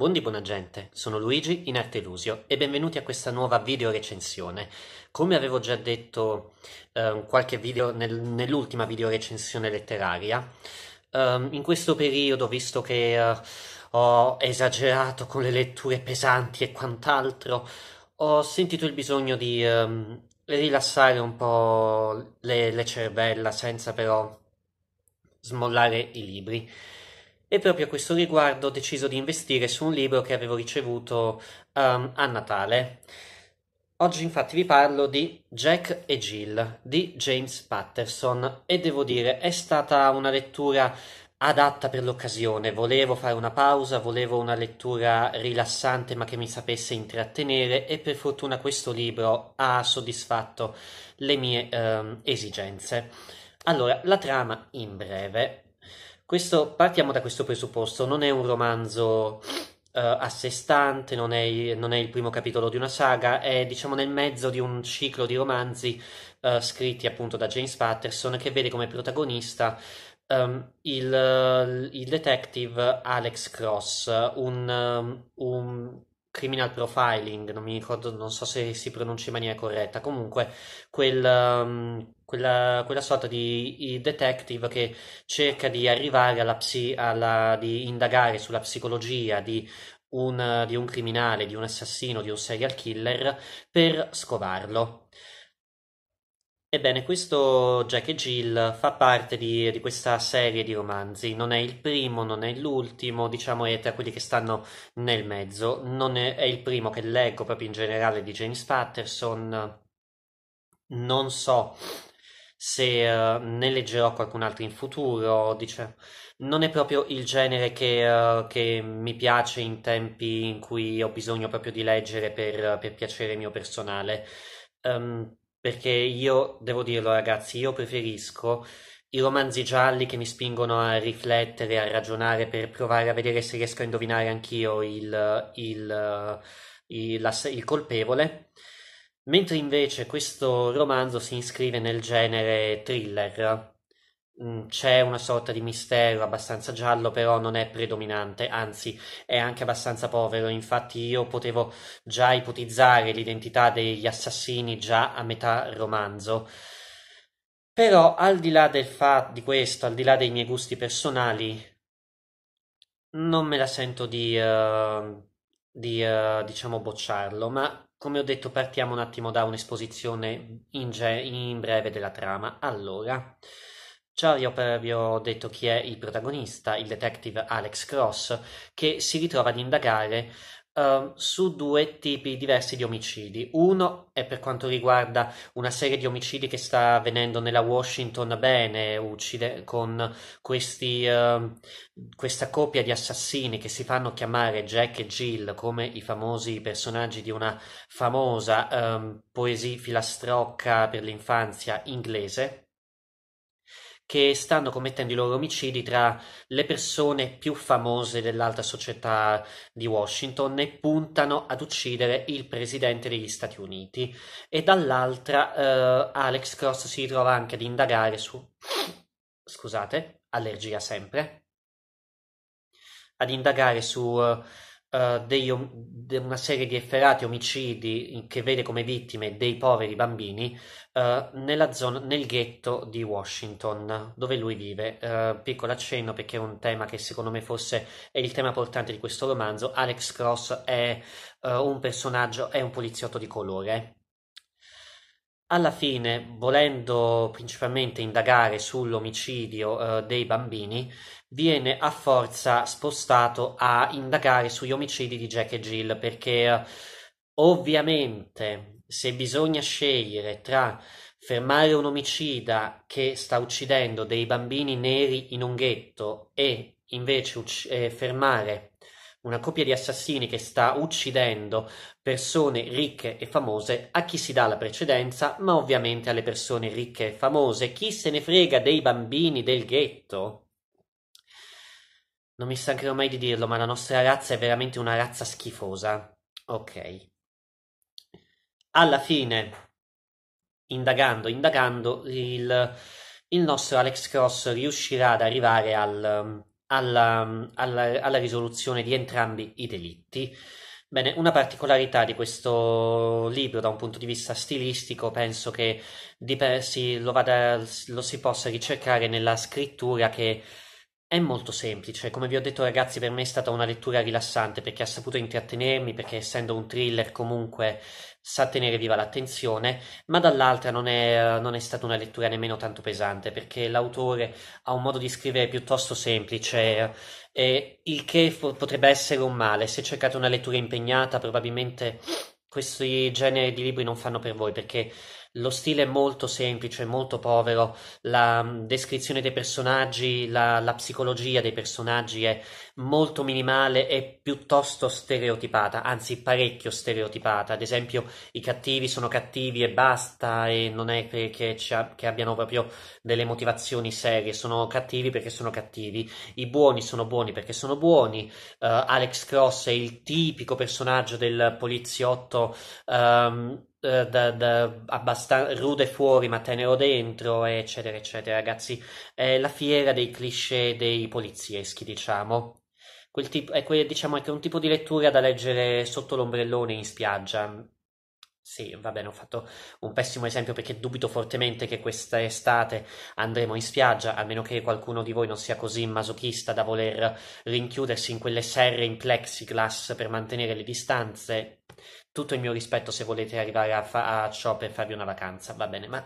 Buon di buona gente, sono Luigi in Artelusio e benvenuti a questa nuova video recensione. Come avevo già detto eh, qualche video nel, nell'ultima video recensione letteraria, eh, in questo periodo, visto che eh, ho esagerato con le letture pesanti e quant'altro, ho sentito il bisogno di ehm, rilassare un po' le, le cervella senza però smollare i libri. E proprio a questo riguardo ho deciso di investire su un libro che avevo ricevuto um, a Natale. Oggi infatti vi parlo di Jack e Jill di James Patterson e devo dire è stata una lettura adatta per l'occasione. Volevo fare una pausa, volevo una lettura rilassante ma che mi sapesse intrattenere e per fortuna questo libro ha soddisfatto le mie ehm, esigenze. Allora, la trama in breve questo, partiamo da questo presupposto, non è un romanzo uh, a sé stante, non è, non è, il primo capitolo di una saga, è diciamo nel mezzo di un ciclo di romanzi uh, scritti appunto da James Patterson che vede come protagonista Um, il, il, detective Alex Cross, un, um, criminal profiling, non mi ricordo, non so se si pronuncia in maniera corretta, comunque quel, um, quella, quella, sorta di detective che cerca di arrivare alla, psi, alla di indagare sulla psicologia di un, di un criminale, di un assassino, di un serial killer per scovarlo. Ebbene, questo Jack e Jill fa parte di, di, questa serie di romanzi, non è il primo, non è l'ultimo, diciamo è tra quelli che stanno nel mezzo, non è, è il primo che leggo proprio in generale di James Patterson, non so se uh, ne leggerò qualcun altro in futuro, diciamo, non è proprio il genere che, uh, che, mi piace in tempi in cui ho bisogno proprio di leggere per, per piacere mio personale. Um, perché io, devo dirlo ragazzi, io preferisco i romanzi gialli che mi spingono a riflettere, a ragionare per provare a vedere se riesco a indovinare anch'io il, il, eh, il, il colpevole. Mentre invece questo romanzo si iscrive nel genere thriller, Mm, c'è una sorta di mistero abbastanza giallo, però non è predominante, anzi è anche abbastanza povero. Infatti io potevo già ipotizzare l'identità degli assassini già a metà romanzo. Però al di là del fa- di questo, al di là dei miei gusti personali, non me la sento di, uh, di uh, diciamo bocciarlo, ma come ho detto partiamo un attimo da un'esposizione in, ge- in breve della trama. Allora, Già vi ho detto chi è il protagonista, il detective Alex Cross, che si ritrova ad indagare Uh, su due tipi diversi di omicidi. Uno è per quanto riguarda una serie di omicidi che sta avvenendo nella Washington bene uccide con questi, uh, questa coppia di assassini che si fanno chiamare Jack e Jill come i famosi personaggi di una famosa um, ehm, poesia filastrocca per l'infanzia inglese che stanno commettendo i loro omicidi tra le persone più famose dell'alta società di Washington e puntano ad uccidere il presidente degli Stati Uniti. E dall'altra eh, Alex Cross si ritrova anche ad indagare su... scusate, allergia sempre. Ad indagare su... Eh, uh, de una serie di efferati omicidi che vede come vittime dei poveri bambini uh, zona, nel ghetto di Washington dove lui vive. Uh, piccolo accenno perché è un tema che secondo me è il tema portante di questo romanzo. Alex Cross è un personaggio, è un poliziotto di colore alla fine, volendo principalmente indagare sull'omicidio eh, dei bambini, viene a forza spostato a indagare sugli omicidi di Jack e Jill, perché eh, ovviamente se bisogna scegliere tra fermare un omicida che sta uccidendo dei bambini neri in un ghetto e invece ucc- eh, fermare una coppia di assassini che sta uccidendo persone ricche e famose, a chi si dà la precedenza, ma ovviamente alle persone ricche e famose. Chi se ne frega dei bambini del ghetto? Non mi stancherò mai di dirlo, ma la nostra razza è veramente una razza schifosa. Ok. Alla fine, indagando, indagando, il, il nostro Alex Cross riuscirà ad arrivare al alla, alla, alla risoluzione di entrambi i delitti. Bene, una particolarità di questo libro da un punto di vista stilistico penso che di per, si, lo, vada, lo si possa ricercare nella scrittura che è molto semplice, come vi ho detto ragazzi per me è stata una lettura rilassante perché ha saputo intrattenermi, perché essendo un thriller comunque sa tenere viva l'attenzione, ma dall'altra non è, non è stata una lettura nemmeno tanto pesante perché l'autore ha un modo di scrivere piuttosto semplice, eh, il che potrebbe essere un male. Se cercate una lettura impegnata probabilmente questi generi di libri non fanno per voi perché lo stile è molto semplice, molto povero, la mm, descrizione dei personaggi, la, la psicologia dei personaggi è molto minimale e piuttosto stereotipata, anzi parecchio stereotipata. Ad esempio, i cattivi sono cattivi e basta, e non è che, che, che abbiano proprio delle motivazioni serie, sono cattivi perché sono cattivi, i buoni sono buoni perché sono buoni. Uh, Alex Cross è il tipico personaggio del poliziotto. Um, eh, da, da, abbastan- rude fuori ma tenero dentro, eccetera, eccetera, ragazzi. È la fiera dei cliché dei polizieschi, diciamo. Quel tipo, è, quel, diciamo, è un tipo di lettura da leggere sotto l'ombrellone in spiaggia. Sì, va bene, ho fatto un pessimo esempio perché dubito fortemente che questa estate andremo in spiaggia, a meno che qualcuno di voi non sia così masochista da voler rinchiudersi in quelle serre in plexiglass per mantenere le distanze. Tutto il mio rispetto se volete arrivare a, fa- a ciò per farvi una vacanza, va bene, ma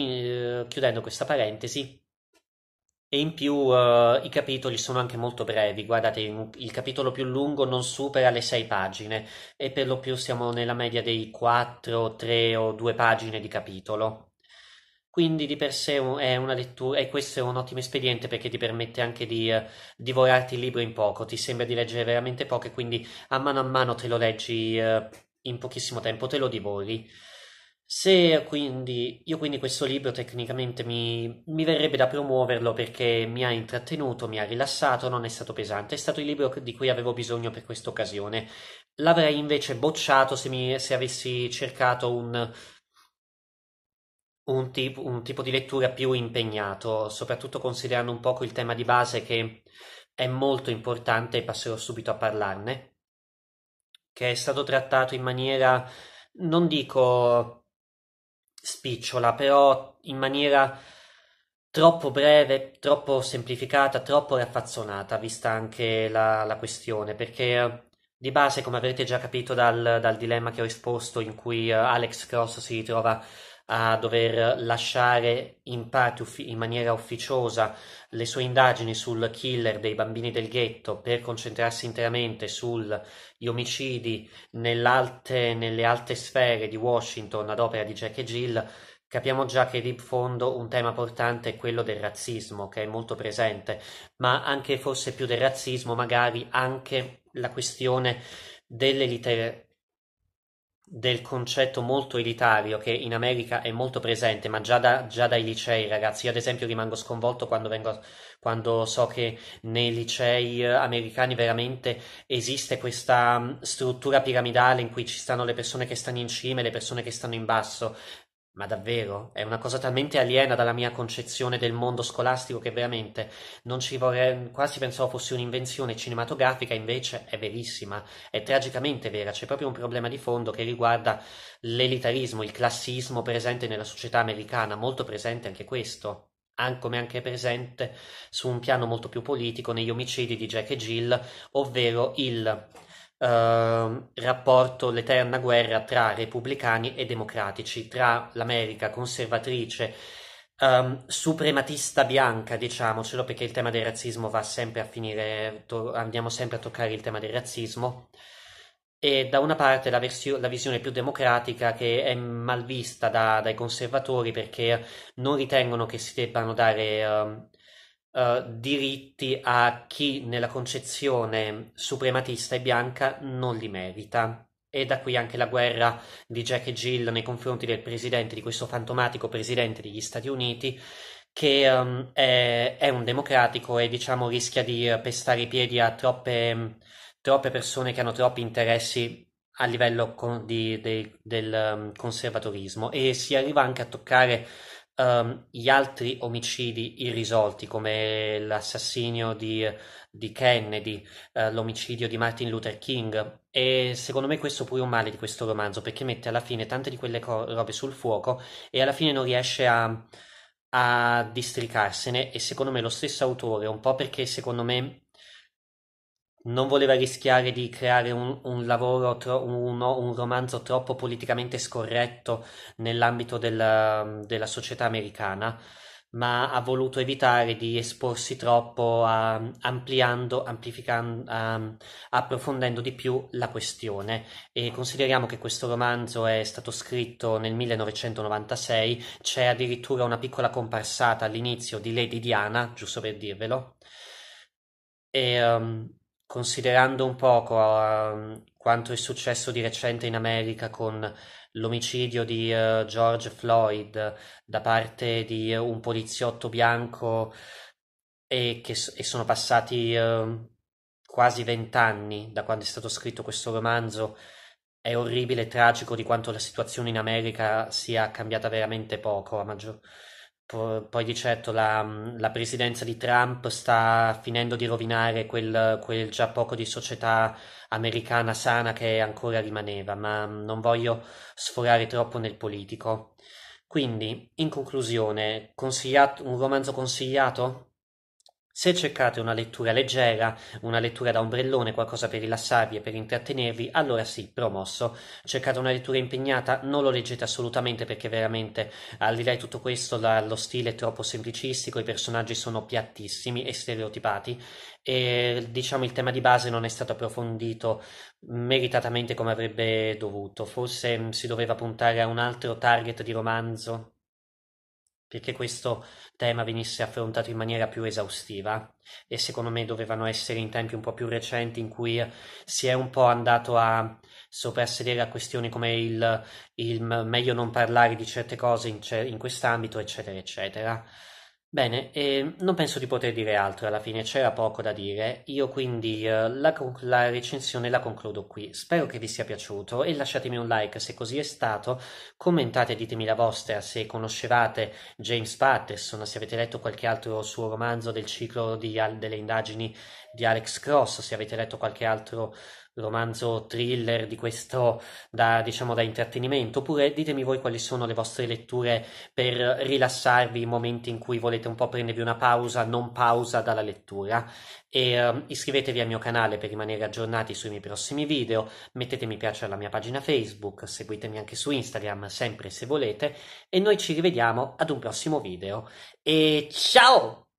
mm, chiudendo questa parentesi, e in più uh, i capitoli sono anche molto brevi, guardate, il capitolo più lungo non supera le 6 pagine e per lo più siamo nella media dei 4, 3 o 2 pagine di capitolo. Quindi di per sé è una lettura, e questo è un ottimo espediente perché ti permette anche di uh, divorarti il libro in poco, ti sembra di leggere veramente poco e quindi a mano a mano te lo leggi uh, in pochissimo tempo, te lo divori. Se quindi io quindi questo libro tecnicamente mi, mi, verrebbe da promuoverlo perché mi ha intrattenuto, mi ha rilassato, non è stato pesante, è stato il libro di cui avevo bisogno per questa occasione. L'avrei invece bocciato se, mi, se avessi cercato un, un, tip, un, tipo di lettura più impegnato, soprattutto considerando un poco il tema di base che è molto importante e passerò subito a parlarne, che è stato trattato in maniera, non dico spicciola, però in maniera troppo breve, troppo semplificata, troppo raffazzonata, vista anche la, la questione, perché di base, come avrete già capito dal, dal dilemma che ho esposto, in cui eh, Alex Cross si ritrova a dover lasciare in parte uffi- in maniera ufficiosa le sue indagini sul killer dei bambini del ghetto per concentrarsi interamente sugli omicidi nelle alte sfere di Washington ad opera di Jack e Jill, Capiamo già che di fondo un tema portante è quello del razzismo, che è molto presente, ma anche forse più del razzismo, magari anche la questione delle, liter- del concetto molto elitario che in America è molto presente, ma già, da, già dai licei, ragazzi. Io, ad esempio, rimango sconvolto quando, vengo, quando so che nei licei eh, americani veramente esiste questa mm, struttura piramidale in cui ci stanno le persone che stanno in cima e le persone che stanno in basso. Ma davvero? È una cosa talmente aliena dalla mia concezione del mondo scolastico che veramente non ci vorrei. quasi pensavo fosse un'invenzione cinematografica, invece è verissima, è tragicamente vera. C'è proprio un problema di fondo che riguarda l'elitarismo, il classismo presente nella società americana, molto presente anche questo come anche presente su un piano molto più politico negli omicidi di Jack e Jill, ovvero il Ehm, rapporto, l'eterna guerra tra repubblicani e democratici, tra l'America conservatrice, eh, suprematista bianca, diciamocelo, perché il tema del razzismo va sempre a finire, to- andiamo sempre a toccare il tema del razzismo e da una parte la, versio- la, visione più democratica che è malvista da- dai conservatori perché non ritengono che si debbano dare um, eh, diritti a chi nella concezione suprematista e bianca non li merita. E da qui anche la guerra di Jack e Jill nei confronti del presidente, di questo fantomatico presidente degli Stati Uniti, che um, è, è, un democratico e diciamo rischia di pestare i piedi a troppe, troppe persone che hanno troppi interessi a livello con, di, de, del ehm, conservatorismo e si arriva anche a toccare um, gli altri omicidi irrisolti, come l'assassinio di, di Kennedy, uh, l'omicidio di Martin Luther King. E secondo me questo è pure un male di questo romanzo, perché mette alla fine tante di quelle co- robe sul fuoco e alla fine non riesce a, a districarsene. E secondo me lo stesso autore, un po' perché secondo me non voleva rischiare di creare un, un lavoro, tro- uno, un romanzo troppo politicamente scorretto nell'ambito del, della società americana, ma ha voluto evitare di esporsi troppo a, ampliando, amplificando, a, approfondendo di più la questione. E consideriamo che questo romanzo è stato scritto nel 1996, c'è addirittura una piccola comparsata all'inizio di Lady Diana, giusto per dirvelo. E, um, considerando un poco uh, quanto è successo di recente in America con l'omicidio di uh, George Floyd da parte di eh, un poliziotto bianco e che e sono passati uh, quasi vent'anni da quando è stato scritto questo romanzo, è orribile e tragico di quanto la situazione in America sia cambiata veramente poco, a maggior ragione poi di certo la, la, presidenza di Trump sta finendo di rovinare quel, quel, già poco di società americana sana che ancora rimaneva, ma non voglio sforare troppo nel politico. Quindi, in conclusione, un romanzo consigliato? Se cercate una lettura leggera, una lettura da ombrellone, qualcosa per rilassarvi e per intrattenervi, allora sì, promosso. Cercate una lettura impegnata, non lo leggete assolutamente perché veramente, al di là di tutto questo, la, lo stile è troppo semplicistico, i personaggi sono piattissimi e stereotipati e diciamo il tema di base non è stato approfondito meritatamente come avrebbe dovuto. Forse mh, mm, si doveva puntare a un altro target di romanzo perché questo tema venisse affrontato in maniera più esaustiva e secondo me dovevano essere in tempi un po' più recenti in cui si è un po' andato a soprassedere a questioni come il, il meglio non parlare di certe cose in, in quest'ambito, eccetera, eccetera. Bene, eh, non penso di poter dire altro, alla fine c'era poco da dire, io quindi eh, la, la, recensione la concludo qui, spero che vi sia piaciuto e lasciatemi un like se così è stato, commentate e ditemi la vostra se conoscevate James Patterson, se avete letto qualche altro suo romanzo del ciclo di, delle indagini di Alex Cross, se avete letto qualche altro romanzo thriller di questo da, diciamo, da intrattenimento, oppure ditemi voi quali sono le vostre letture per rilassarvi in momenti in cui volete un po' prendervi una pausa, non pausa dalla lettura. E, uh, iscrivetevi al mio canale per rimanere aggiornati sui miei prossimi video, mettete mi piace alla mia pagina Facebook, seguitemi anche su Instagram sempre se volete e noi ci rivediamo ad un prossimo video. E ciao!